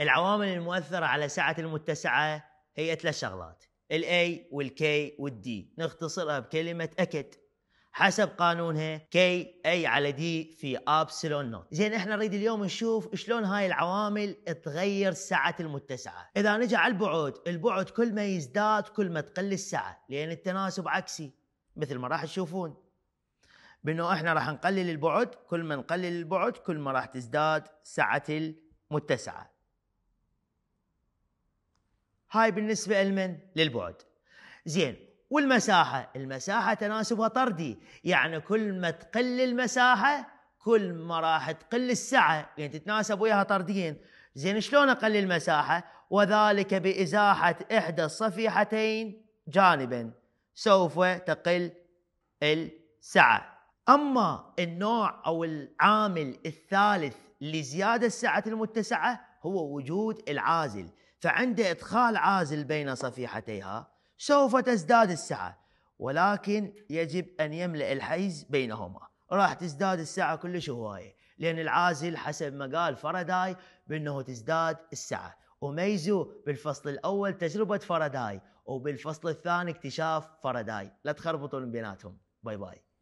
العوامل المؤثره على سعه المتسعه هي ثلاث شغلات الاي والكي والدي نختصرها بكلمه اكد حسب قانونها كي اي على دي في ابسلون نوت زين احنا نريد اليوم نشوف شلون هاي العوامل تغير سعه المتسعه اذا نجي على البعد البعد كل ما يزداد كل ما تقل السعه لان التناسب عكسي مثل ما راح تشوفون بانه احنا راح نقلل البعد كل ما نقلل البعد كل ما راح تزداد سعه المتسعه هاي بالنسبة لمن؟ للبعد زين والمساحة المساحة تناسبها طردي يعني كل ما تقل المساحة كل ما راح تقل السعة يعني تتناسب وياها طرديا زين شلون أقل المساحة وذلك بإزاحة إحدى الصفيحتين جانبا سوف تقل السعة أما النوع أو العامل الثالث لزيادة سعة المتسعة هو وجود العازل فعند إدخال عازل بين صفيحتيها سوف تزداد السعة ولكن يجب أن يملأ الحيز بينهما راح تزداد السعة كلش هواية لأن العازل حسب ما قال فرداي بأنه تزداد السعة وميزوا بالفصل الأول تجربة فرداي وبالفصل الثاني اكتشاف فرداي لا تخربطون بيناتهم باي باي